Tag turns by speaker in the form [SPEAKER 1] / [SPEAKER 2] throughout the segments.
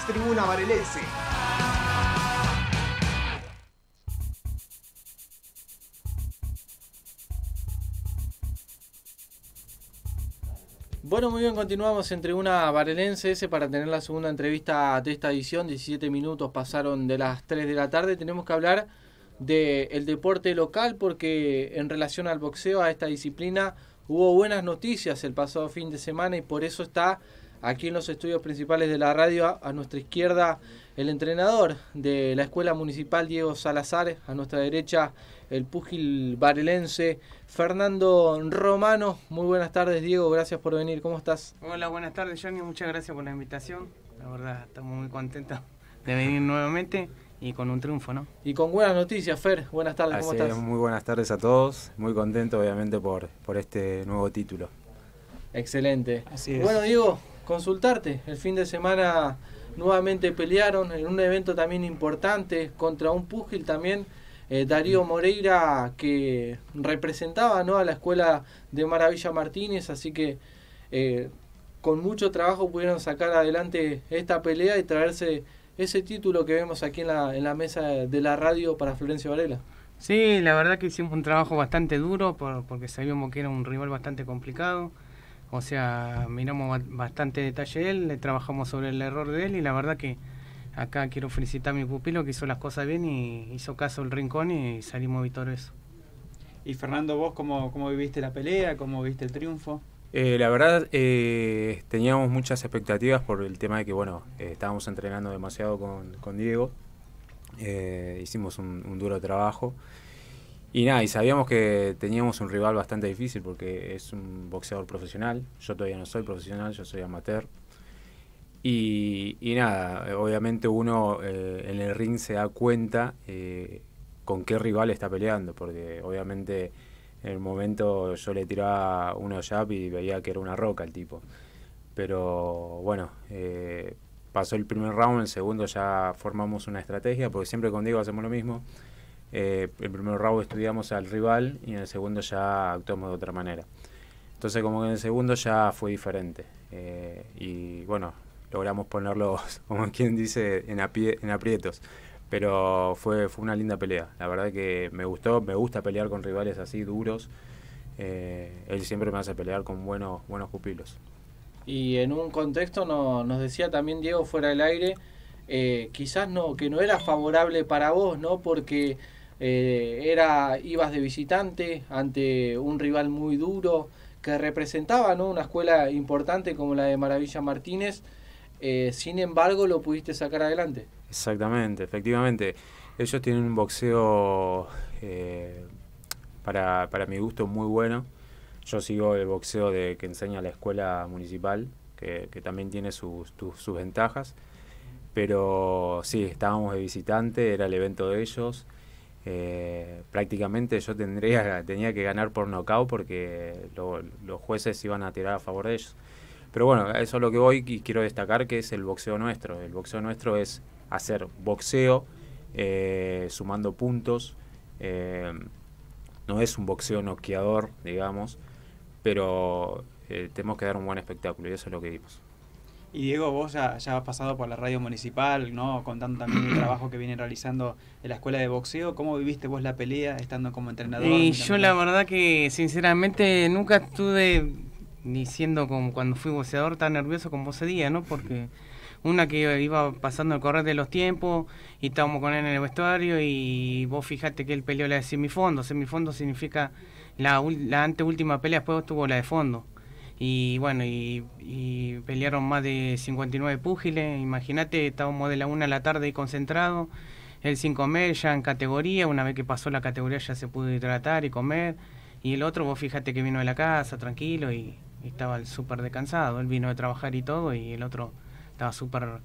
[SPEAKER 1] tribuna varelense.
[SPEAKER 2] Bueno, muy bien, continuamos en Tribuna Varelense ese para tener la segunda entrevista de esta edición. 17 minutos pasaron de las 3 de la tarde. Tenemos que hablar del deporte local porque en relación al boxeo, a esta disciplina, hubo buenas noticias el pasado fin de semana y por eso está aquí en los estudios principales de la radio, a nuestra izquierda el entrenador de la Escuela Municipal Diego Salazar, a nuestra derecha el púgil varelense, Fernando Romano. Muy buenas tardes Diego, gracias por venir, ¿cómo estás?
[SPEAKER 3] Hola, buenas tardes Johnny, muchas gracias por la invitación. La verdad, estamos muy contentos de venir nuevamente y con un triunfo, ¿no? Y con buenas noticias, Fer. Buenas tardes, ¿cómo Así estás?
[SPEAKER 4] Muy buenas tardes a todos. Muy contento, obviamente, por, por este nuevo título.
[SPEAKER 2] Excelente. Así es. Bueno, Diego, consultarte. El fin de semana nuevamente pelearon en un evento también importante contra un púgil también. Eh, Darío mm. Moreira que representaba ¿no? a la escuela de Maravilla Martínez, así que eh, con mucho trabajo pudieron sacar adelante esta pelea y traerse ese título que vemos aquí en la, mesa de la radio para Florencio Varela.
[SPEAKER 3] Sí, la verdad que hicimos un trabajo bastante duro porque sabíamos que era un rival bastante complicado. O sea, miramos bastante detalle él, le trabajamos sobre el error de él y la verdad que acá quiero felicitar a mi pupilo que hizo las cosas bien y hizo caso el rincón
[SPEAKER 1] y salimos victoriosos. Y Fernando, vos cómo, viviste la pelea, cómo viste el triunfo?
[SPEAKER 4] Eh, la verdad, eh, teníamos muchas expectativas por el tema de que, bueno, eh, estábamos entrenando demasiado con, Diego, hicimos un duro trabajo y nada, y sabíamos que teníamos un rival bastante difícil porque es un boxeador profesional. Yo todavía no soy profesional, yo soy amateur. Y, y nada, obviamente uno eh, en el ring se da cuenta eh, con qué rival está peleando, porque obviamente en el momento yo le tiraba uno jab y veía que era una roca el tipo. Pero bueno, eh, pasó el primer round, el segundo ya formamos una estrategia, porque siempre con Diego hacemos lo mismo eh, el primer round estudiamos al rival y en el segundo ya actuamos de otra manera. Entonces como que en el segundo ya fue diferente. Eh, y bueno, logramos ponerlos, como quien dice, en, aprietos. Pero fue, fue una linda pelea. La verdad que me gustó, me gusta pelear con rivales así duros. Eh, él siempre me hace pelear con buenos, buenos pupilos. Y en un contexto nos decía también Diego fuera del
[SPEAKER 2] aire, quizás no, que no era favorable para vos, ¿no? Porque eh, era, ibas de visitante ante un rival muy duro que representaba una escuela importante como la de Maravilla Martínez. Eh, sin embargo, lo pudiste sacar adelante.
[SPEAKER 4] Exactamente, efectivamente. Ellos tienen un boxeo, eh, para, mi gusto, muy bueno. Yo sigo el boxeo de, que enseña la escuela municipal, que, también tiene sus ventajas. Pero sí, estábamos de visitante, era el evento de ellos. Eh, prácticamente yo tendría, tenía que ganar por nocaut porque los jueces iban a tirar a favor de ellos. Pero bueno, eso es lo que voy y quiero destacar que es el boxeo nuestro. El boxeo nuestro es hacer boxeo eh, sumando puntos. Eh, no es un boxeo noqueador, digamos, pero tenemos que dar un buen espectáculo y eso es lo que dimos. Y Diego, vos ya, ya, has pasado por la
[SPEAKER 1] radio municipal, ¿no? Contando también el trabajo que viene realizando en la escuela de boxeo. ¿Cómo viviste vos la pelea estando como entrenador? Y yo la
[SPEAKER 3] verdad que sinceramente nunca estuve ni siendo como cuando fui boxeador tan nervioso como ese día, ¿no? Porque una que iba pasando el correr de los tiempos y estábamos con él en el vestuario y vos fijate que él peleó la de semifondo. Semifondo significa la, la anteúltima pelea, después tuvo la de fondo y bueno, y, pelearon más de 59 púgiles, imagínate, estábamos de la 1 a la tarde y concentrado, el 5 comer, ya en categoría, una vez que pasó la categoría ya se pudo hidratar y comer, y el otro, vos fíjate que vino de la casa tranquilo y, estaba súper descansado, él vino de trabajar y todo, y el otro estaba súper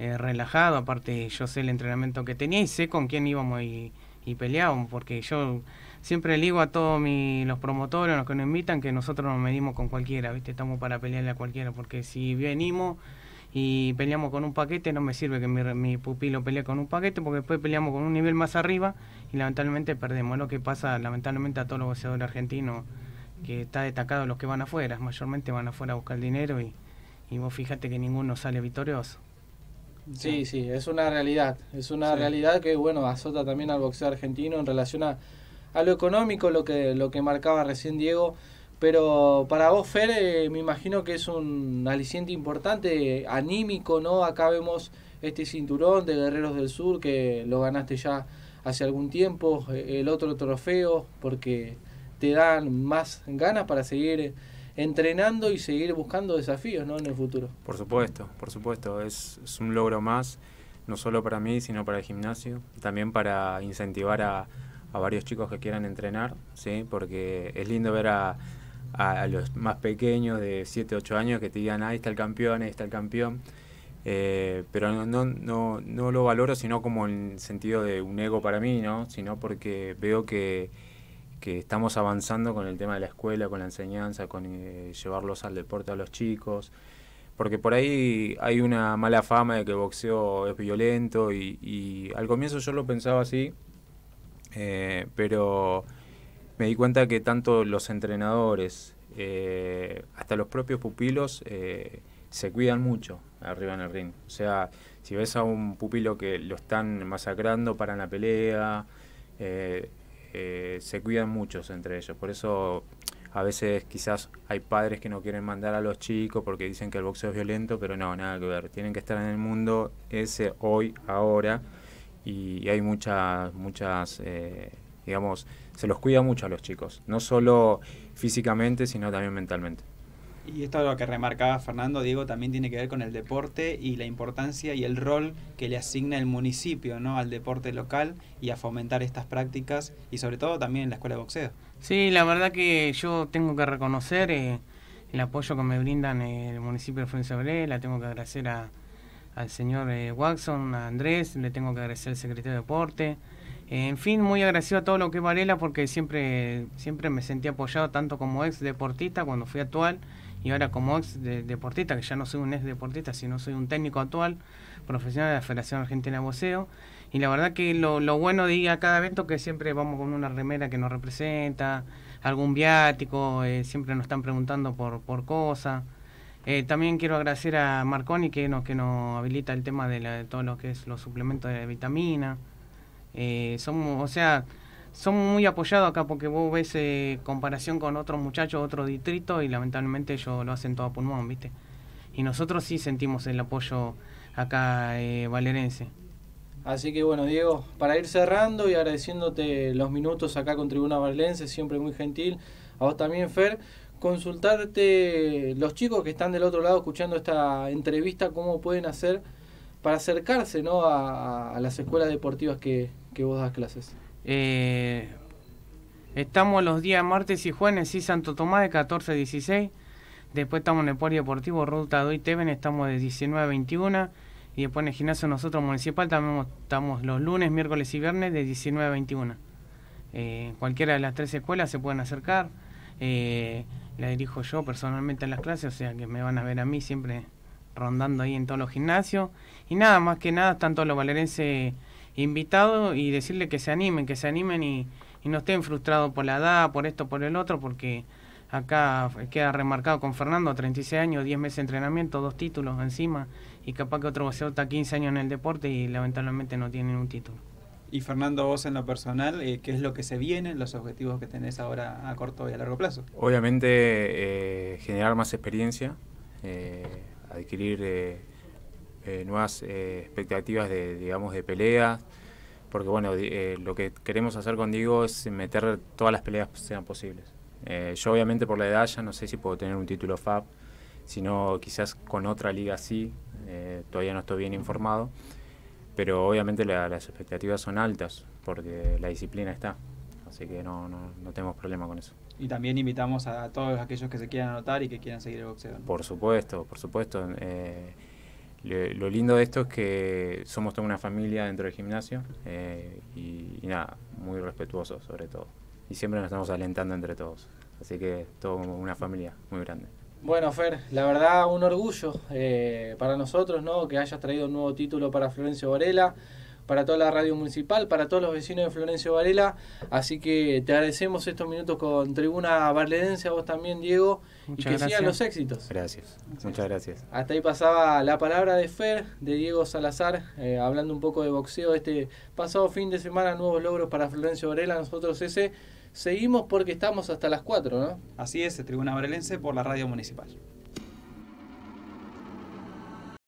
[SPEAKER 3] eh, relajado, aparte yo sé el entrenamiento que tenía y sé con quién íbamos y, y peleábamos, porque yo siempre digo a todos los promotores, los que nos invitan, que nosotros nos medimos con cualquiera, ¿viste? Estamos para pelearle a cualquiera, porque si venimos y peleamos con un paquete, no me sirve que mi, mi pupilo pelee con un paquete, porque después peleamos con un nivel más arriba y lamentablemente perdemos. Es lo que pasa, lamentablemente, a todos los boxeadores argentinos, que está destacado los que van afuera, mayormente van afuera a buscar dinero y, y vos fíjate que ninguno sale victorioso.
[SPEAKER 2] Sí, sí, es una realidad. Es una realidad que, bueno, azota también al boxeo argentino en relación a, a lo económico, lo que, lo que marcaba recién Diego. Pero para vos, Fer, eh, me imagino que es un aliciente importante, anímico, ¿no? Acá vemos este cinturón de Guerreros del Sur que lo ganaste ya hace algún tiempo, eh, el otro trofeo, porque te dan más ganas para seguir entrenando y seguir buscando desafíos ¿no? en el futuro.
[SPEAKER 4] Por supuesto, por supuesto, es, es un logro más, no solo para mí, sino para el gimnasio, también para incentivar a, a varios chicos que quieran entrenar, ¿sí? porque es lindo ver a, los más pequeños de 7, 8 años que te digan, ah, ahí está el campeón, ahí está el campeón. Eh, pero no, no, lo valoro sino como en sentido de un ego para mí, ¿no? sino porque veo que, estamos avanzando con el tema de la escuela, con la enseñanza, con eh, llevarlos al deporte a los chicos. Porque por ahí hay una mala fama de que el boxeo es violento y, y al comienzo yo lo pensaba así, eh, pero me di cuenta que tanto los entrenadores, eh, hasta los propios pupilos, eh, se cuidan mucho arriba en el ring. O sea, si ves a un pupilo que lo están masacrando, para la pelea, se cuidan muchos entre ellos. Por eso a veces quizás hay padres que no quieren mandar a los chicos porque dicen que el boxeo es violento, pero no, nada que ver. Tienen que estar en el mundo ese hoy, ahora, y, hay muchas, muchas, eh, digamos, se los cuida mucho a los chicos, no solo físicamente, sino también mentalmente.
[SPEAKER 1] Y esto es lo que remarcaba Fernando, Diego, también tiene que ver con el deporte y la importancia y el rol que le asigna el municipio ¿no? al deporte local y a fomentar estas prácticas y sobre todo también en la escuela de boxeo.
[SPEAKER 3] Sí, la verdad que yo tengo que reconocer eh, el apoyo que me brindan eh, el municipio de Florencia la tengo que agradecer a, al señor Waxon, eh, Watson, a Andrés, le tengo que agradecer al secretario de Deporte. Eh, en fin, muy agradecido a todo lo que es Varela porque siempre, siempre me sentí apoyado tanto como ex deportista cuando fui actual y ahora como ex deportista, que ya no soy un ex deportista, sino soy un técnico actual, profesional de la Federación Argentina de Boceo, Y la verdad que lo, bueno de ir a cada evento que siempre vamos con una remera que nos representa, algún viático, eh, siempre nos están preguntando por, por cosas. Eh, también quiero agradecer a Marconi que nos, que nos habilita el tema de, todo lo que es los suplementos de vitamina. Eh, somos, o sea, somos muy apoyados acá porque vos ves eh, comparación con otros muchachos, otro distrito y lamentablemente ellos lo hacen todo a pulmón, ¿viste? Y nosotros sí sentimos el apoyo acá valerense.
[SPEAKER 2] Así que bueno, Diego, para ir cerrando y agradeciéndote los minutos acá con Tribuna Valerense, siempre muy gentil. A vos también, Fer consultarte los chicos que están del otro lado escuchando esta entrevista, cómo pueden hacer para acercarse ¿no? a, las escuelas deportivas que, vos das clases. Eh,
[SPEAKER 3] estamos los días martes y jueves, y Santo Tomás de 14 a 16. Después estamos en el deportivo Ruta 2 y Teven, estamos de 19 a 21. Y después en el gimnasio nosotros municipal también estamos los lunes, miércoles y viernes de 19 a 21. Eh, cualquiera de las tres escuelas se pueden acercar. Eh, la dirijo yo personalmente a las clases, o sea que me van a ver a mí siempre rondando ahí en todos los gimnasios. Y nada, más que nada, están todos los valerenses invitados y decirle que se animen, que se animen y, no estén frustrados por la edad, por esto, por el otro, porque acá queda remarcado con Fernando, 36 años, 10 meses de entrenamiento, dos títulos encima, y capaz que otro boxeador está 15
[SPEAKER 1] años en el deporte y lamentablemente no tienen un título. Y Fernando, vos en lo personal, eh, ¿qué es lo que se viene, los objetivos que tenés ahora a corto y a largo plazo?
[SPEAKER 4] Obviamente, eh, generar más experiencia, eh, adquirir nuevas expectativas de, digamos, de peleas, porque bueno, lo que queremos hacer con Diego es meter todas las peleas que sean posibles. yo obviamente por la edad ya no sé si puedo tener un título FAB, sino quizás con otra liga sí, todavía no estoy bien informado pero obviamente las expectativas son altas porque la disciplina está, así que no, tenemos problema con eso.
[SPEAKER 1] Y también invitamos a todos aquellos que se quieran anotar y que quieran seguir el boxeo.
[SPEAKER 4] Por supuesto, por supuesto. Eh, lo lindo de esto es que somos toda una familia dentro del gimnasio eh, y, nada, muy respetuosos sobre todo. Y siempre nos estamos alentando entre todos. Así que todo como una familia muy grande.
[SPEAKER 2] Bueno, Fer, la verdad un orgullo eh, para nosotros, ¿no? Que hayas traído un nuevo título para Florencio Varela, para toda la radio municipal, para todos los vecinos de Florencio Varela. Así que te agradecemos estos minutos con Tribuna valedencia vos también, Diego, y que sigan los éxitos.
[SPEAKER 4] Gracias. Muchas gracias.
[SPEAKER 2] Hasta ahí pasaba la palabra de Fer, de Diego Salazar, eh, hablando un poco de boxeo este pasado fin de semana, nuevos logros para Florencio Varela. Nosotros ese Seguimos porque estamos hasta las 4, ¿no? Así es, Tribuna Varelense por la Radio Municipal.